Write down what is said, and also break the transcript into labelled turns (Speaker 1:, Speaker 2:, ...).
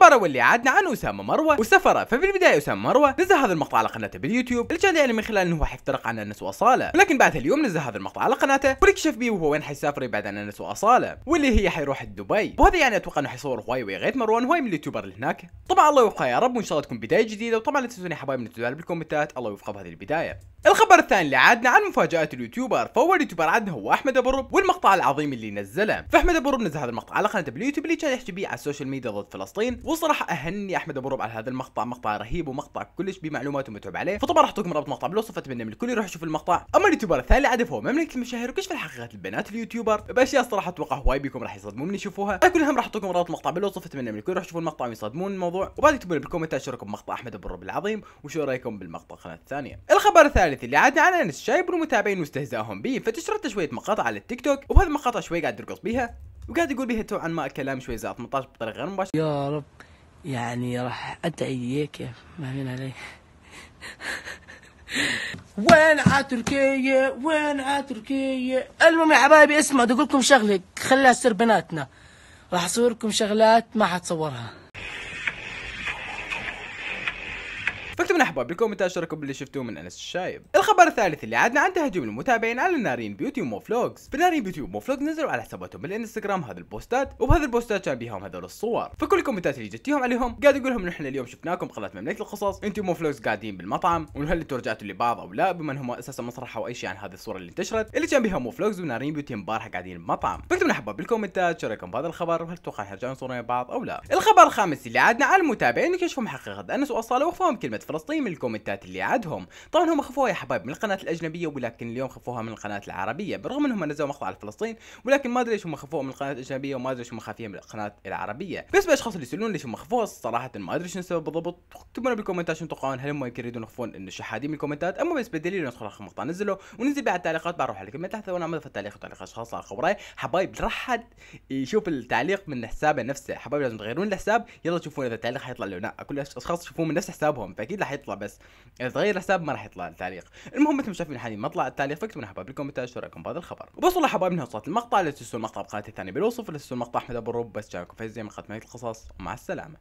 Speaker 1: الخبر واللي عادنا عن اسامه مروه وسفره ففي البدايه اسامه مروه نزل هذا المقطع على قناته باليوتيوب اللي كان يعني من خلال انه هو حيفترق عن انس واصاله ولكن بعد اليوم نزل هذا المقطع على قناته وركشف بيه وهو وين حيسافر يبعد عن انس واصاله واللي هي حيروح دبي وهذا يعني اتوقع انه حيصور هواي ويا ويغيث مروان هواي من اليوتيوبر اللي هناك طبعا الله يوفقها يا رب وان شاء الله تكون بدايه جديده وطبعا لا تنسوني حبايبي من التفاعل بالكومنتات الله يوفقه بهذه البدايه الخبر الثاني اللي عادنا عن مفاجات اليوتيوبر فاول يوتيوبر عادنا هو احمد ابو رب والمقطع العظيم اللي نزله فاحمد ابو رب نزل هذا المقطع على قناته باليوتيوب اللي كان يحكي بيه على السوشيال ميديا ضد فلسطين وصراحه اهني احمد ابو رب على هذا المقطع مقطع رهيب ومقطع كلش بمعلومات ومتعب عليه فطبعا راح اعطيكم رابط مقطع بالوصف اتمنى من الكل يروح يشوف المقطع اما اليوتيوبر الثاني اللي عاد فهو مملكه المشاهير وكشف الحقيقه البنات اليوتيوبر باشياء صراحه اتوقع هواي بيكم راح يصدمون يشوفوها لكن هم راح اعطيكم رابط المقطع بالوصف اتمنى من الكل يروح يشوفوا المقطع ويصدمون الموضوع وبعد اكتبوا لي بالكومنتات رايكم بمقطع احمد ابو رب العظيم وشو رايكم بالمقطع القناه الثانيه الخبر الثاني الثالث اللي عاد على انس شايب المتابعين واستهزاهم به فتشرت شويه مقاطع على التيك توك وهذه المقاطع شوي قاعد يرقص بيها وقاعد يقول بيها عن ما كلام شوي زائد 18 بطريقه غير مباشره يا رب يعني راح ادعي اياك يا فاهمين علي وين ع تركيا وين ع تركيا المهم يا حبايبي اسمع بدي اقول لكم شغله خليها تصير بناتنا راح اصور لكم شغلات ما حتصورها فاكتبوا لنا احباب بالكومنت اشتركوا باللي شفتوه من انس الشايب الخبر الثالث اللي عدنا عن تهجم المتابعين على نارين بيوتي ومو فلوجز فنارين بيوتي ومو فلوجز نزلوا على حساباتهم بالانستغرام هذا البوستات وبهذا البوستات كان بيهم هذول الصور فكل الكومنتات اللي جتيهم عليهم قاعد يقول لهم نحن اليوم شفناكم قناه مملكه القصص انتم مو فلوجز قاعدين بالمطعم وهل انتم رجعتوا لبعض او لا بما انهم اساسا ما صرحوا اي شيء عن هذه الصوره اللي انتشرت اللي كان بيها مو فلوجز ونارين بيوتي امبارح قاعدين بمطعم فاكتبوا لنا احباب بالكومنتات شاركوا بهذا الخبر وهل تتوقع يرجعون صورة بعض او لا الخبر الخامس اللي عدنا على المتابعين وكشفوا حقيقه انس واصاله وفهم كلمه فلسطين من الكومنتات اللي عادهم طبعا هم خفوها يا حبايب من القناه الاجنبيه ولكن اليوم خفوها من القناه العربيه بالرغم انهم نزلوا مقطع على فلسطين ولكن ما ادري ليش هم خفوها من القناه الاجنبيه وما ادري ليش هم خافيها من القناه العربيه بس الاشخاص اللي يسالون ليش هم خفوها صراحه ما ادري شنو السبب بالضبط اكتبوا لنا بالكومنتات شنو تتوقعون هل هم يريدون يخفون انه الشحاذين من الكومنتات اما بس بدليل ندخل اخر مقطع نزله وننزل بعد التعليقات بروح على الكلمه تحت وانا في التعليق وتعليق اشخاص اخر وراي حبايب راح يشوف التعليق من حسابه نفسه حبايب لازم تغيرون الحساب يلا تشوفون اذا التعليق حيطلع لو لا كل الاشخاص يشوفون من نفس حسابهم فاكيد اكيد راح يطلع بس اذا تغير الحساب ما راح يطلع التعليق المهم مثل ما شايفين حاليا ما طلع التعليق فاكتبوا لنا حبايب لكم بالتاج رايكم بهذا الخبر وبوصل لحبايبنا انها وصلت المقطع لا تنسوا المقطع بقناتي الثانيه بالوصف لا تنسوا المقطع احمد ابو الرب بس جاكم فايز زي ما خدت القصص ومع السلامه